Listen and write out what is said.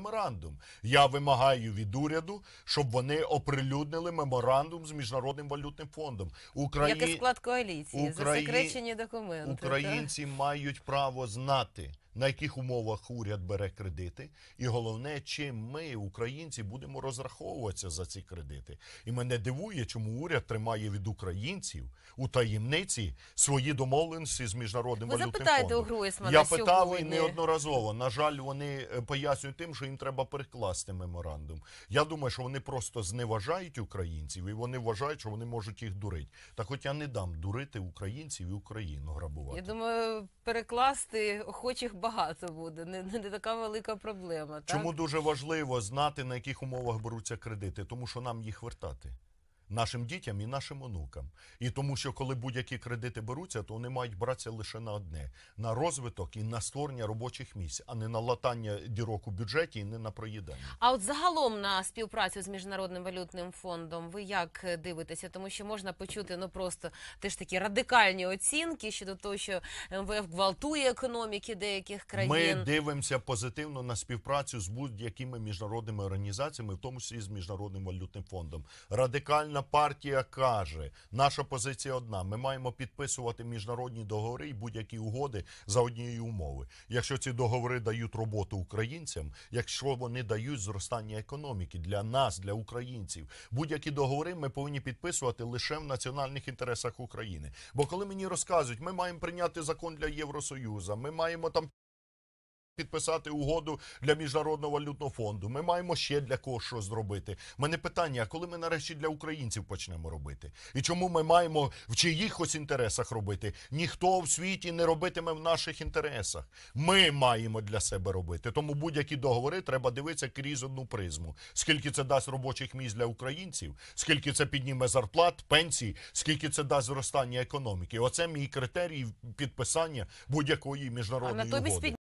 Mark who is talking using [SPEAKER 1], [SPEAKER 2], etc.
[SPEAKER 1] меморандум. Я вимагаю від уряду, щоб вони оприлюднили меморандум з міжнародним валютним фондом. Украї... Як і склад
[SPEAKER 2] коаліції Украї... засекречені документи. Українці
[SPEAKER 1] так? мають право знати на яких умовах уряд бере кредити, і головне, чим ми, українці, будемо розраховуватися за ці кредити. І мене дивує, чому уряд тримає від українців у таємниці свої домовленості з міжнародним Ви валютним фондом. Гройсмана Я сьогодні. і неодноразово. На жаль, вони е, пояснюють тим, що їм треба перекласти меморандум. Я думаю, що вони просто зневажають українців, і вони вважають, що вони можуть їх дурити. Та хоч я не дам дурити українців і Україну грабувати.
[SPEAKER 2] Я думаю, перекласти охочих багато багато буде, не, не така велика проблема. Чому так?
[SPEAKER 1] дуже важливо знати, на яких умовах беруться кредити, тому що нам їх вертати нашим дітям і нашим онукам. І тому, що коли будь-які кредити беруться, то вони мають братися лише на одне: на розвиток і на створення робочих місць, а не на латання дірок у бюджеті і не на проїдання.
[SPEAKER 2] А от загалом на співпрацю з міжнародним валютним фондом ви як дивитеся? Тому що можна почути ну просто теж такі радикальні оцінки щодо того, що МВФ гвалтує економіки деяких країн. Ми
[SPEAKER 1] дивимося позитивно на співпрацю з будь-якими міжнародними організаціями, в тому числі з міжнародним валютним фондом. Радикальна радикальна партія каже, наша позиція одна: ми маємо підписувати міжнародні договори і будь-які угоди за однією умови. Якщо ці договори дають роботу українцям, якщо вони дають зростання економіки для нас, для українців, будь-які договори ми повинні підписувати лише в національних інтересах України. Бо коли мені розказують, ми маємо прийняти закон для Євросоюзу, ми маємо там. Підписати угоду для міжнародного валютного фонду. Ми маємо ще для когось що зробити. Мене питання: а коли ми нарешті для українців почнемо робити? І чому ми маємо в чиїхось інтересах робити? Ніхто в світі не робитиме в наших інтересах. Ми маємо для себе робити. Тому будь-які договори треба дивитися крізь одну призму. Скільки це дасть робочих місць для українців, скільки це підніме зарплат, пенсії, скільки це дасть зростання економіки? Оце мій критерій підписання будь-якої міжнародної угоди.